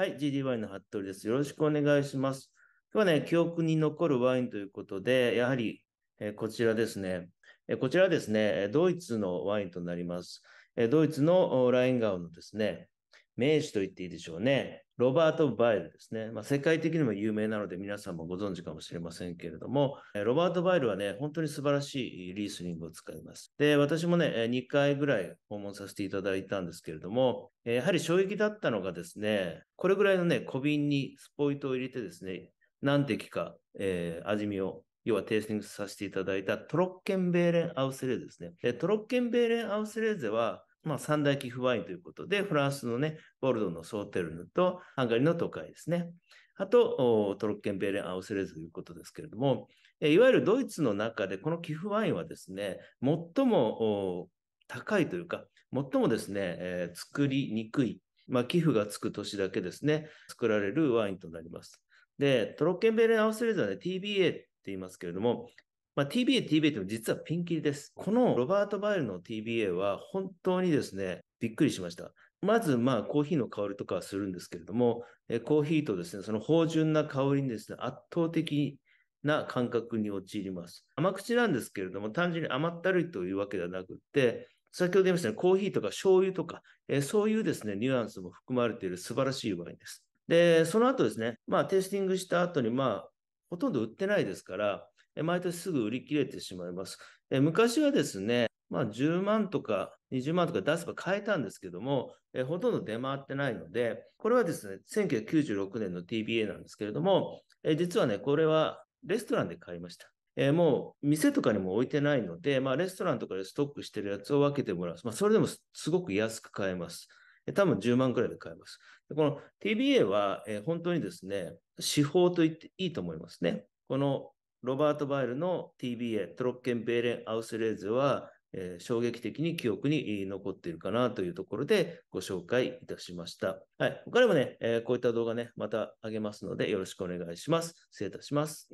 はい、GD ワの服部です。よろしくお願いします。今日はね、記憶に残るワインということで、やはり、えこちらですね、えこちらですね、ドイツのワインとなります。えドイツのラインウのですね、名手と言っていいでしょうね。ロバート・バイルですね。まあ、世界的にも有名なので皆さんもご存知かもしれませんけれども、ロバート・バイルはね、本当に素晴らしいリースリングを使います。で、私もね、2回ぐらい訪問させていただいたんですけれども、やはり衝撃だったのがですね、これぐらいのね、小瓶にスポイトを入れてですね、何滴か、えー、味見を要はテイスティングさせていただいたトロッケンベーレン・アウスレーゼですね。トロッケンベーレン・アウスレーゼは、まあ、三大寄付ワインということで、フランスのね、ボルドのソーテルヌと、ハンガリーの都会ですね。あと、トロッケンベーレン・アウセレズということですけれども、いわゆるドイツの中で、この寄付ワインはですね、最も高いというか、最もですね、えー、作りにくい、まあ、寄付がつく年だけですね、作られるワインとなります。で、トロッケンベーレン・アウセレズはね、TBA って言いますけれども、まあ、TBA、TBA って実はピンキリです。このロバート・バイルの TBA は本当にですね、びっくりしました。まず、まあ、コーヒーの香りとかはするんですけれども、えコーヒーとですね、その芳醇な香りにですね、圧倒的な感覚に陥ります。甘口なんですけれども、単純に甘ったるいというわけではなくて、先ほど言いましたね、コーヒーとか醤油とか、えそういうですね、ニュアンスも含まれている素晴らしいワインです。で、その後ですね、まあ、テイスティングした後に、まあ、ほとんど売ってないですから、毎年すぐ売り切れてしまいます。昔はですね、まあ、10万とか20万とか出せば買えたんですけども、えほとんど出回ってないので、これはですね、1996年の TBA なんですけれども、え実はね、これはレストランで買いました。えもう店とかにも置いてないので、まあ、レストランとかでストックしてるやつを分けてもらう。まあ、それでもすごく安く買えます。多分10万くらいで買えます。この TBA は、え本当にですね、手法と言っていいと思いますね。このロバート・バイルの TBA、トロッケン・ベーレン・アウスレーズは、えー、衝撃的に記憶に残っているかなというところでご紹介いたしました。はい。他にもね、えー、こういった動画ね、また上げますのでよろしくお願いします。失礼いたします。